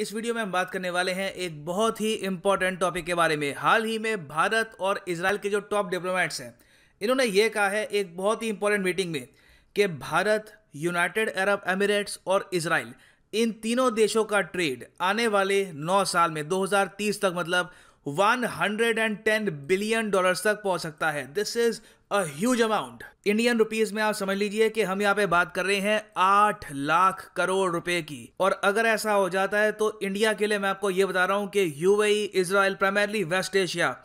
इस वीडियो में हम बात करने वाले हैं एक बहुत ही इंपॉर्टेंट टॉपिक के बारे में हाल ही में भारत और इसराइल के जो टॉप डिप्लोमेट्स हैं इन्होंने ये कहा है एक बहुत ही इंपॉर्टेंट मीटिंग में कि भारत यूनाइटेड अरब एमिरेट्स और इसराइल इन तीनों देशों का ट्रेड आने वाले नौ साल में 2030 तक मतलब 110 बिलियन डॉलर तक पहुंच सकता है this is a huge amount Indian rupees में आप समझ लीजिए कि हम यहाँ पे बात कर रहे हैं आठ लाख करोड़ रुपए की और अगर ऐसा हो जाता है तो इंडिया के लिए मैं आपको ये बता रहा हूं कि UAE Israel primarily West Asia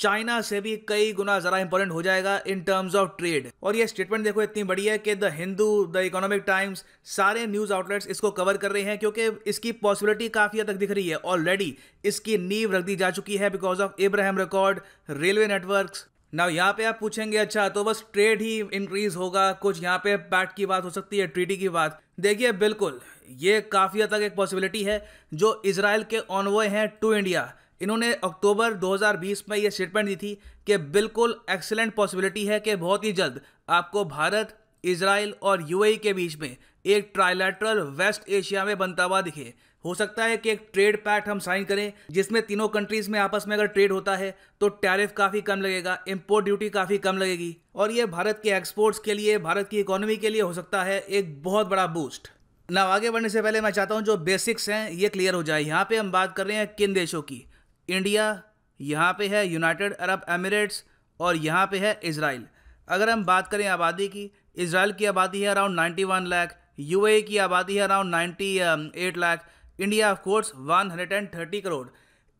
China से भी कई गुना ज्यादा इंपॉर्टेंट हो जाएगा इन टर्म्स ऑफ ट्रेड और ये स्टेटमेंट देखो इतनी बड़ी है कि the Hindu the Economic Times सारे न्यूज आउटलेट्स इसको कवर कर रहे हैं क्योंकि इसकी पॉसिबिलिटी काफी हद तक दिख रही है ऑलरेडी इसकी नींव रख दी जा चुकी है because of Ibrahim record railway network ना यहाँ पे आप पूछेंगे अच्छा तो बस ट्रेड ही इंक्रीज होगा कुछ यहाँ पे पैट की बात हो सकती है ट्रीटी की बात देखिए बिल्कुल ये काफ़ी हद तक एक पॉसिबिलिटी है जो इसराइल के ऑनवॉय हैं टू इंडिया इन्होंने अक्टूबर 2020 में ये स्टेटमेंट दी थी कि बिल्कुल एक्सेलेंट पॉसिबिलिटी है कि बहुत ही जल्द आपको भारत इसराइल और यूएई e के बीच में एक ट्राइलेटरल वेस्ट एशिया में बनता हुआ दिखे हो सकता है कि एक ट्रेड पैक्ट हम साइन करें जिसमें तीनों कंट्रीज में आपस में अगर ट्रेड होता है तो टैरिफ काफ़ी कम लगेगा इम्पोर्ट ड्यूटी काफ़ी कम लगेगी और ये भारत के एक्सपोर्ट्स के लिए भारत की इकोनॉमी के लिए हो सकता है एक बहुत बड़ा बूस्ट ना आगे बढ़ने से पहले मैं चाहता हूँ जो बेसिक्स हैं ये क्लियर हो जाए यहाँ पे हम बात कर रहे हैं किन देशों की इंडिया यहाँ पे है यूनाइटेड अरब एमिरेट्स और यहाँ पे है इसराइल अगर हम बात करें आबादी की इसराइल की आबादी है around ninety one lakh UAE की आबादी है around ninety eight lakh India of course thirty crore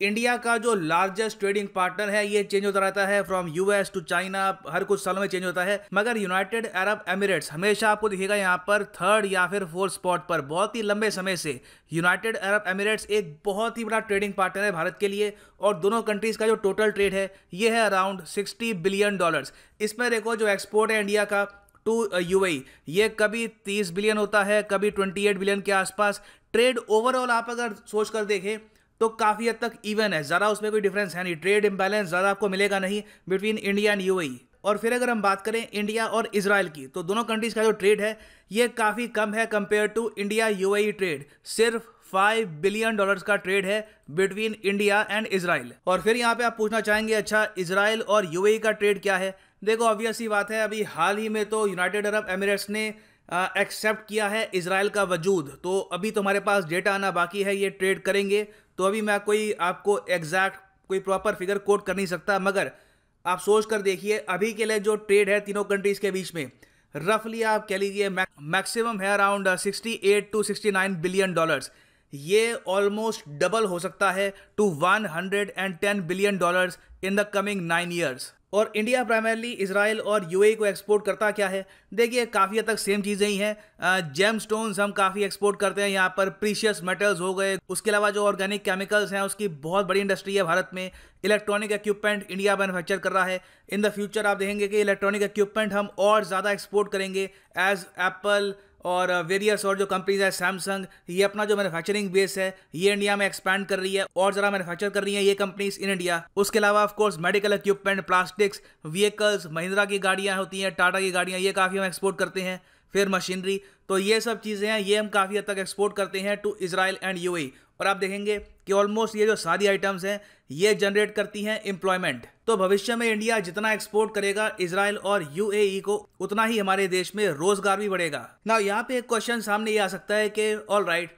India का जो लार्जेस्ट ट्रेडिंग पार्टनर है ये चेंज होता रहता है फ्रॉम यूएस टू चाइना हर कुछ सालों में चेंज होता है मगर यूनाइटेड अरब एमिरेट्स हमेशा आपको दिखेगा यहाँ पर थर्ड या फिर फोर्थ स्पॉट पर बहुत ही लंबे समय से यूनाइटेड अरब एमिरेट्स एक बहुत ही बड़ा ट्रेडिंग पार्टनर है भारत के लिए और दोनों कंट्रीज का जो टोटल ट्रेड है ये है अराउंड सिक्सटी बिलियन डॉलर इसमें देखो जो एक्सपोर्ट है इंडिया का टू यू uh, e, ये कभी तीस बिलियन होता है कभी ट्वेंटी बिलियन के आसपास ट्रेड ओवरऑल आप अगर सोच कर देखें तो काफ़ी हद तक इवन है ज़्यादा उसमें कोई डिफरेंस है नहीं ट्रेड इंबैलेंस ज़्यादा आपको मिलेगा नहीं बिटवीन इंडिया एंड यूएई और फिर अगर हम बात करें इंडिया और इसराइल की तो दोनों कंट्रीज़ का जो ट्रेड है ये काफ़ी कम है compare to India UAE trade सिर्फ फाइव बिलियन डॉलर्स का ट्रेड है बिटवीन इंडिया एंड इसराइल और फिर यहाँ पे आप पूछना चाहेंगे अच्छा इसराइल और यूएई e का ट्रेड क्या है देखो ऑब्वियस ही बात है अभी हाल ही में तो यूनाइटेड अरब एमिरेट्स ने एक्सेप्ट किया है इसराइल का वजूद तो अभी तो हमारे पास डेटा आना बाकी है ये ट्रेड करेंगे तो अभी मैं कोई आपको एग्जैक्ट कोई प्रॉपर फिगर कोट कर नहीं सकता मगर आप सोच कर देखिए अभी के लिए जो ट्रेड है तीनों कंट्रीज़ के बीच में रफली आप कह लीजिए मैक्सिमम है around 68 to nine billion dollars ये ऑलमोस्ट डबल हो सकता है to 110 billion dollars in the coming nine years और इंडिया प्राइमरली इसराइल और यूएई e को एक्सपोर्ट करता क्या है देखिए काफ़ी हद तक सेम चीज़ें ही हैं जेम स्टोन्स हम काफ़ी एक्सपोर्ट करते हैं यहाँ पर प्रीशियस मेटल्स हो गए उसके अलावा जो ऑर्गेनिक केमिकल्स हैं उसकी बहुत बड़ी इंडस्ट्री है भारत में इलेक्ट्रॉनिक इक्विपमेंट इंडिया मैनुफैक्चर कर रहा है इन द फ्यूचर आप देखेंगे कि इलेक्ट्रॉनिक इक्विपमेंट हम और ज़्यादा एक्सपोर्ट करेंगे एज एप्पल और वेरियस uh, और जो कंपनीज है सैमसंग ये अपना जो मैन्युफैक्चरिंग बेस है ये इंडिया में एक्सपैंड कर रही है और ज़रा मैन्युफैक्चर कर रही है ये कंपनीज इन इंडिया उसके अलावा of course medical equipment plastics vehicles Mahindra की गाड़ियाँ होती हैं टाटा की गाड़ियाँ ये काफ़ी हम एक्सपोर्ट करते हैं फिर मशीनरी तो ये सब चीज़ें हैं ये हम काफ़ी हद तक एक्सपोर्ट करते हैं टू इसराइल एंड यू और आप देखेंगे कि ऑलमोस्ट ये जो सारी आइटम्स हैं ये जनरेट करती हैं एम्प्लॉयमेंट तो भविष्य में इंडिया जितना एक्सपोर्ट करेगा इसराइल और यूएई e को उतना ही हमारे देश में रोजगार भी बढ़ेगा ना यहाँ पे एक क्वेश्चन सामने ये आ सकता है कि ऑल राइट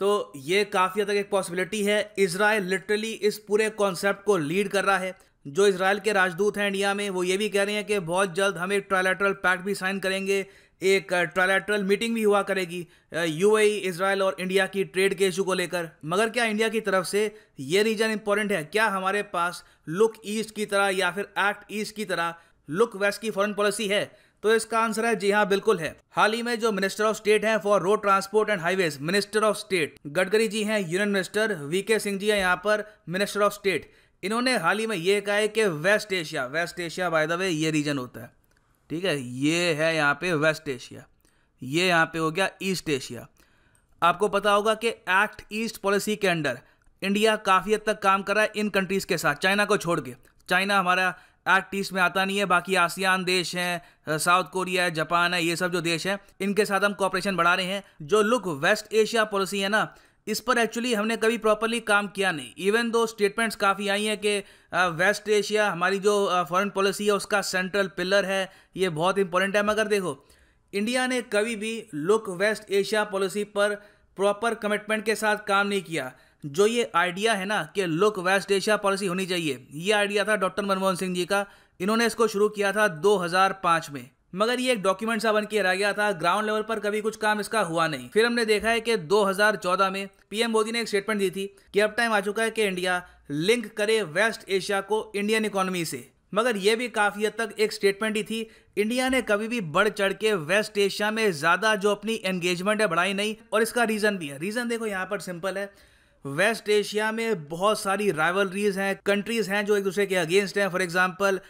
तो ये काफ़ी हद तक एक पॉसिबिलिटी है इसराइल लिटरली इस पूरे कॉन्सेप्ट को लीड कर रहा है जो इसराइल के राजदूत हैं इंडिया में वो ये भी कह रहे हैं कि बहुत जल्द हम एक ट्रायलेटरल पैक्ट भी साइन करेंगे एक ट्रायलैटरल मीटिंग भी हुआ करेगी यूएई इसराइल e, और इंडिया की ट्रेड के इशू को लेकर मगर क्या इंडिया की तरफ से ये रीजन इंपॉर्टेंट है क्या हमारे पास लुक ईस्ट की तरह या फिर एक्ट ईस्ट की तरह लुक वेस्ट की फॉरेन पॉलिसी है तो इसका आंसर है जी हाँ बिल्कुल है हाल ही में जो मिनिस्टर ऑफ स्टेट हैं for road transport and highways minister of state Gadkari ji हैं union minister VK Singh ji हैं यहाँ पर मिनिस्टर ऑफ स्टेट इन्होंने हाल ही में ये कहा है कि West Asia West Asia by the way ये रीजन होता है ठीक है ये है यहाँ पे वेस्ट एशिया ये यहाँ पे हो गया ईस्ट एशिया आपको पता होगा कि एक्ट ईस्ट पॉलिसी के अंडर इंडिया काफ़ी हद तक काम कर रहा है इन कंट्रीज़ के साथ चाइना को छोड़ के चाइना हमारा एक्ट ईस्ट में आता नहीं है बाकी आसियान देश हैं साउथ कोरिया है जापान है ये सब जो देश हैं इनके साथ हम कॉपरेशन बढ़ा रहे हैं जो लुक वेस्ट एशिया पॉलिसी है ना इस पर एक्चुअली हमने कभी प्रॉपरली काम किया नहीं इवन दो स्टेटमेंट्स काफ़ी आई हैं कि वेस्ट एशिया हमारी जो फॉरेन पॉलिसी है उसका सेंट्रल पिलर है ये बहुत इंपॉर्टेंट है मगर देखो इंडिया ने कभी भी लुक वेस्ट एशिया पॉलिसी पर प्रॉपर कमिटमेंट के साथ काम नहीं किया जो ये आइडिया है ना कि लुक वेस्ट एशिया पॉलिसी होनी चाहिए ये आइडिया था डॉक्टर मनमोहन सिंह जी का इन्होंने इसको शुरू किया था 2005 में मगर ये एक डॉक्यूमेंट सा बन के रह गया था ग्राउंड लेवल पर कभी कुछ काम इसका हुआ नहीं फिर हमने देखा है कि 2014 में पीएम मोदी ने एक स्टेटमेंट दी थी कि अब टाइम आ चुका है कि इंडिया लिंक करे वेस्ट एशिया को इंडियन इकोनॉमी से मगर यह भी काफ़ी हद तक एक स्टेटमेंट ही थी इंडिया ने कभी भी बढ़ चढ़ के वेस्ट एशिया में ज़्यादा जो अपनी एंगेजमेंट है बढ़ाई नहीं और इसका रीज़न भी है रीज़न देखो यहाँ पर सिंपल है वेस्ट एशिया में बहुत सारी राइवलरीज हैं कंट्रीज़ हैं जो एक दूसरे के अगेंस्ट हैं फॉर एग्जांपल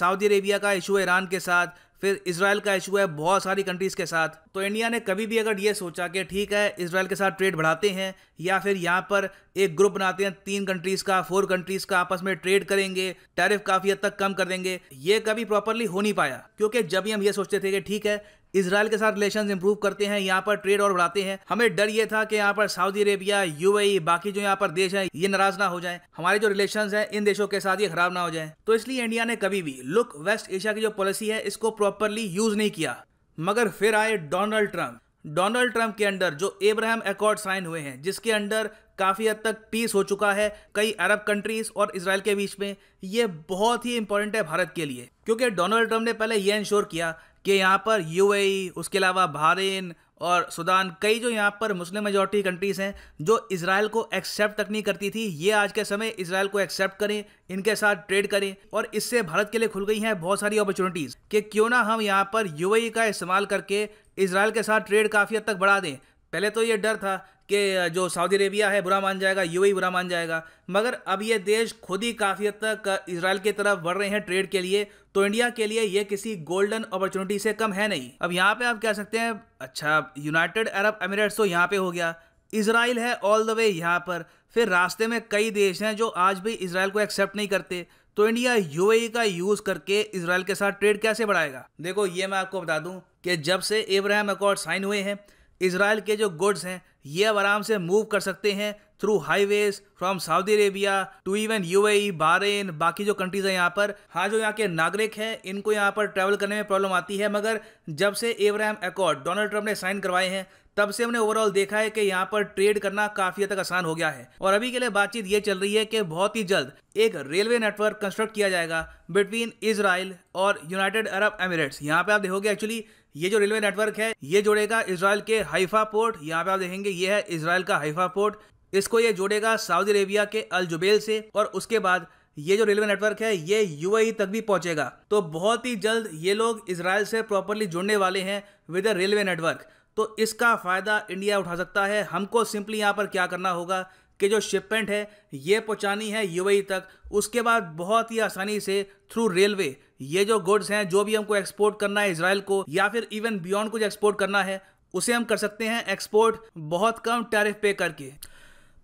सऊदी अरेबिया का इशू ईरान के साथ फिर इसराइल का इशू है बहुत सारी कंट्रीज के साथ तो इंडिया ने कभी भी अगर ये सोचा कि ठीक है इसराइल के साथ ट्रेड बढ़ाते हैं या फिर यहाँ पर एक ग्रुप बनाते हैं तीन कंट्रीज का फोर कंट्रीज का आपस में ट्रेड करेंगे टैरिफ काफी हद तक कम कर देंगे ये कभी प्रॉपरली हो नहीं पाया क्योंकि जब भी हम ये सोचते थे कि ठीक है इसराइल के साथ रिलेशन इंप्रूव करते हैं यहाँ पर ट्रेड और बढ़ाते हैं हमें डर ये था कि यहाँ पर सऊदी अरेबिया यू बाकी जो यहाँ पर देश है ये नाराज ना हो जाए हमारे जो रिलेशन है इन देशों के साथ ये खराब ना हो जाए तो इसलिए इंडिया ने कभी भी लुक वेस्ट एशिया की जो पॉलिसी है इसको प्रॉपरली यूज नहीं किया मगर फिर आए डोनाल्ड ट्रंप डोनाल्ड ट्रंप के अंडर जो एब्राहम अकॉर्ड साइन हुए हैं जिसके अंडर काफ़ी हद तक पीस हो चुका है कई अरब कंट्रीज और इसराइल के बीच में ये बहुत ही इंपॉर्टेंट है भारत के लिए क्योंकि डोनाल्ड ट्रंप ने पहले ये इंश्योर किया कि यहाँ पर यूएई e, उसके अलावा बहरीन और सुदान कई जो यहाँ पर मुस्लिम मेजोरिटी कंट्रीज़ हैं जो इसराइल को एक्सेप्ट तक नहीं करती थी ये आज के समय इसराइल को एक्सेप्ट करें इनके साथ ट्रेड करें और इससे भारत के लिए खुल गई हैं बहुत सारी अपॉर्चुनिटीज़ कि क्यों ना हम यहाँ पर यूएई e का इस्तेमाल करके इसराइल के साथ ट्रेड काफ़ी हद तक बढ़ा दें पहले तो ये डर था कि जो सऊदी अरेबिया है बुरा मान जाएगा यू बुरा मान जाएगा मगर अब ये देश खुद ही काफ़ी हद तक इसराइल की तरफ बढ़ रहे हैं ट्रेड के लिए तो इंडिया के लिए ये किसी गोल्डन अपॉर्चुनिटी से कम है नहीं अब यहाँ पे आप कह सकते हैं अच्छा यूनाइटेड अरब एमिरेट्स तो यहाँ पे हो गया इसराइल है ऑल द वे यहाँ पर फिर रास्ते में कई देश हैं जो आज भी इसराइल को एक्सेप्ट नहीं करते तो इंडिया यू का यूज़ करके इसराइल के साथ ट्रेड कैसे बढ़ाएगा देखो ये मैं आपको बता दूँ कि जब से इब्राहिम अकॉर्ड साइन हुए हैं इसराइल के जो गुड्स हैं ये अब आराम से मूव कर सकते हैं through highways from Saudi Arabia to even a Bahrain बाकी जो कंट्रीज हैं यहाँ पर हाँ जो यहाँ के नागरिक हैं इनको यहाँ पर ट्रैवल करने में प्रॉब्लम आती है मगर जब से एवराम अकॉर्ड डोनाल्ड ट्रंप ने साइन करवाए हैं तब से हमने ओवरऑल देखा है कि यहाँ पर ट्रेड करना काफी हद तक आसान हो गया है और अभी के लिए बातचीत ये चल रही है कि बहुत ही जल्द एक रेलवे नेटवर्क कंस्ट्रक्ट किया जाएगा बिटवीन इसराइल और यूनाइटेड अरब एमिरेट्स यहाँ पे आप देखोगे एक्चुअली ये जो रेलवे नेटवर्क है ये जोड़ेगा इसराइल के हाइफा पोर्ट यहाँ पे आप देखेंगे ये है इसराइल का हाइफा पोर्ट इसको ये जोड़ेगा सऊदी अरेबिया के अल जुबेल से और उसके बाद ये जो रेलवे नेटवर्क है ये यूएई तक भी पहुंचेगा तो बहुत ही जल्द ये लोग इसराइल से प्रॉपरली जुड़ने वाले हैं विद रेलवे नेटवर्क तो इसका फ़ायदा इंडिया उठा सकता है हमको सिंपली यहाँ पर क्या करना होगा कि जो शिपमेंट है ये पहुँचानी है यूएई तक उसके बाद बहुत ही आसानी से थ्रू रेलवे ये जो गुड्स हैं जो भी हमको एक्सपोर्ट करना है इसराइल को या फिर इवन बियॉन्ड कुछ एक्सपोर्ट करना है उसे हम कर सकते हैं एक्सपोर्ट बहुत कम टैरिफ पे करके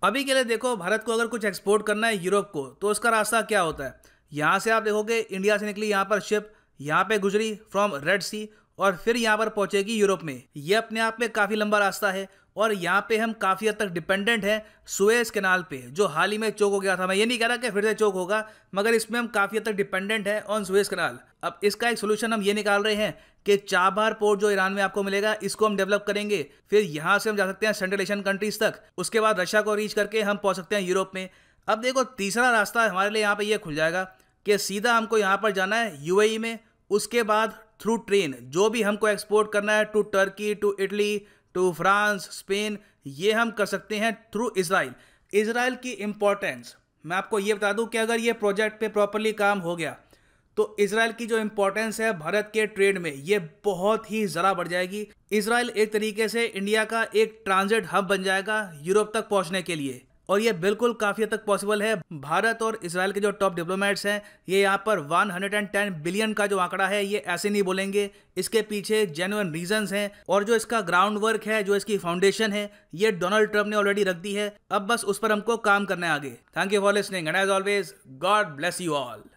अभी के लिए देखो भारत को अगर कुछ एक्सपोर्ट करना है यूरोप को तो उसका रास्ता क्या होता है यहाँ से आप देखोगे इंडिया से निकली यहाँ पर शिप यहाँ पे गुजरी फ्रॉम रेड सी और फिर यहाँ पर पहुंचेगी यूरोप में ये अपने आप में काफ़ी लंबा रास्ता है और यहाँ पे हम काफ़ी हद तक डिपेंडेंट हैं सुएज कैनाल पे जो हाल ही में चोक हो गया था मैं ये नहीं कह रहा कि फिर से चोक होगा मगर इसमें हम काफ़ी हद तक डिपेंडेंट हैं ऑन सुएज कैनाल अब इसका एक सोल्यूशन हम ये निकाल रहे हैं कि चाबार पोर्ट जो ईरान में आपको मिलेगा इसको हम डेवलप करेंगे फिर यहाँ से हम जा सकते हैं सेंट्रल एशियन कंट्रीज तक उसके बाद रशिया को रीच करके हम पहुँच सकते हैं यूरोप में अब देखो तीसरा रास्ता हमारे लिए यहाँ पर यह खुल जाएगा कि सीधा हमको यहाँ पर जाना है यू e में उसके बाद थ्रू ट्रेन जो भी हमको एक्सपोर्ट करना है to Turkey to Italy to France Spain ये हम कर सकते हैं थ्रू इसराइल इसराइल की इम्पोर्टेंस मैं आपको ये बता दूं कि अगर ये प्रोजेक्ट पे प्रॉपरली काम हो गया तो इसराइल की जो इम्पोर्टेंस है भारत के ट्रेड में ये बहुत ही ज़रा बढ़ जाएगी इसराइल एक तरीके से इंडिया का एक ट्रांजिट हब बन जाएगा यूरोप तक पहुंचने के लिए और ये बिल्कुल काफ़ी हद तक पॉसिबल है भारत और इसराइल के जो टॉप डिप्लोमेट्स हैं ये यहाँ पर 110 बिलियन का जो आंकड़ा है ये ऐसे नहीं बोलेंगे इसके पीछे जेनुअन रीजंस हैं और जो इसका ग्राउंड वर्क है जो इसकी फाउंडेशन है ये डोनाल्ड ट्रम्प ने ऑलरेडी रख दी है अब बस उस पर हमको काम करना है आगे thank you for listening and as always God bless you all